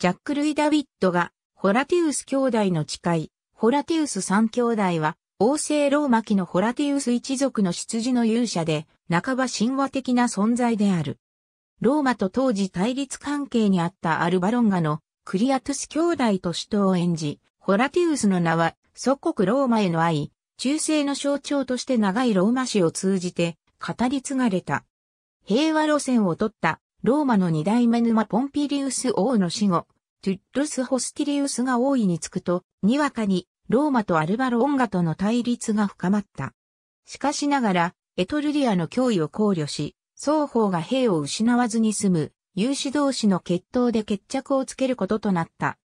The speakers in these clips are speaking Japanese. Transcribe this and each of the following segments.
ジャック・ルイ・ダビッドが、ホラティウス兄弟の誓い、ホラティウス三兄弟は、王政ローマ期のホラティウス一族の出自の勇者で、半ば神話的な存在である。ローマと当時対立関係にあったアルバロンガのクリアトゥス兄弟と首都を演じ、ホラティウスの名は祖国ローマへの愛、忠誠の象徴として長いローマ史を通じて語り継がれた。平和路線を取ったローマの二代目沼ポンピリウス王の死後、トゥッルス・ホスティリウスが王位につくと、にわかにローマとアルバロ・オンガとの対立が深まった。しかしながら、エトルリアの脅威を考慮し、双方が兵を失わずに済む、有志同士の決闘で決着をつけることとなった。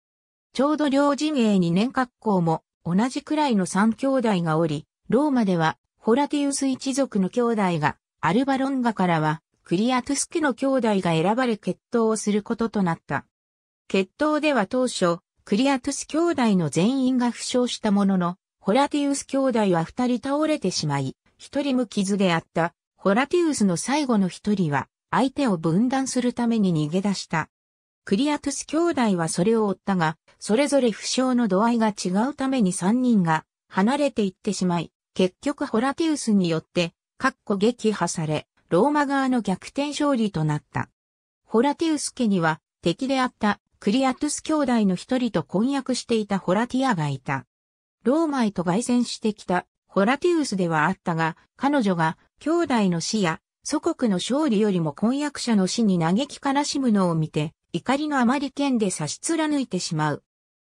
ちょうど両陣営に年格好も同じくらいの三兄弟がおり、ローマではホラティウス一族の兄弟が、アルバロンガからはクリアトゥスクの兄弟が選ばれ決闘をすることとなった。決闘では当初、クリアトゥス兄弟の全員が負傷したものの、ホラティウス兄弟は二人倒れてしまい、一人無傷であった、ホラティウスの最後の一人は、相手を分断するために逃げ出した。クリアトゥス兄弟はそれを追ったが、それぞれ負傷の度合いが違うために三人が離れていってしまい、結局ホラティウスによって、かっこ撃破され、ローマ側の逆転勝利となった。ホラティウス家には敵であったクリアトゥス兄弟の一人と婚約していたホラティアがいた。ローマへと凱旋してきたホラティウスではあったが、彼女が兄弟の死や祖国の勝利よりも婚約者の死に嘆き悲しむのを見て、怒りのあまり剣で差し貫いてしまう。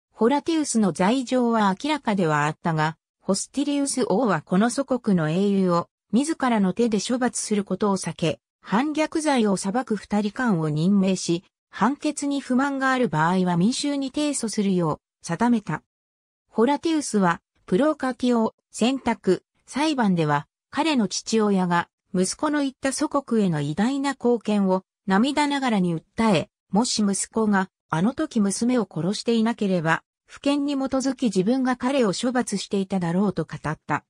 ホラティウスの罪状は明らかではあったが、ホスティリウス王はこの祖国の英雄を自らの手で処罰することを避け、反逆罪を裁く二人間を任命し、判決に不満がある場合は民衆に提訴するよう定めた。ホラティウスは、プロカティオ、選択、裁判では、彼の父親が、息子の言った祖国への偉大な貢献を、涙ながらに訴え、もし息子が、あの時娘を殺していなければ、不権に基づき自分が彼を処罰していただろうと語った。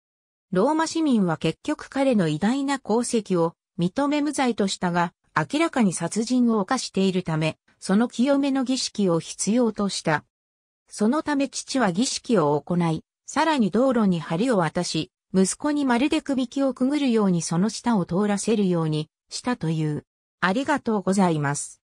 ローマ市民は結局彼の偉大な功績を認め無罪としたが、明らかに殺人を犯しているため、その清めの儀式を必要とした。そのため父は儀式を行い、さらに道路に針を渡し、息子にまるで首輝をくぐるようにその下を通らせるようにしたという。ありがとうございます。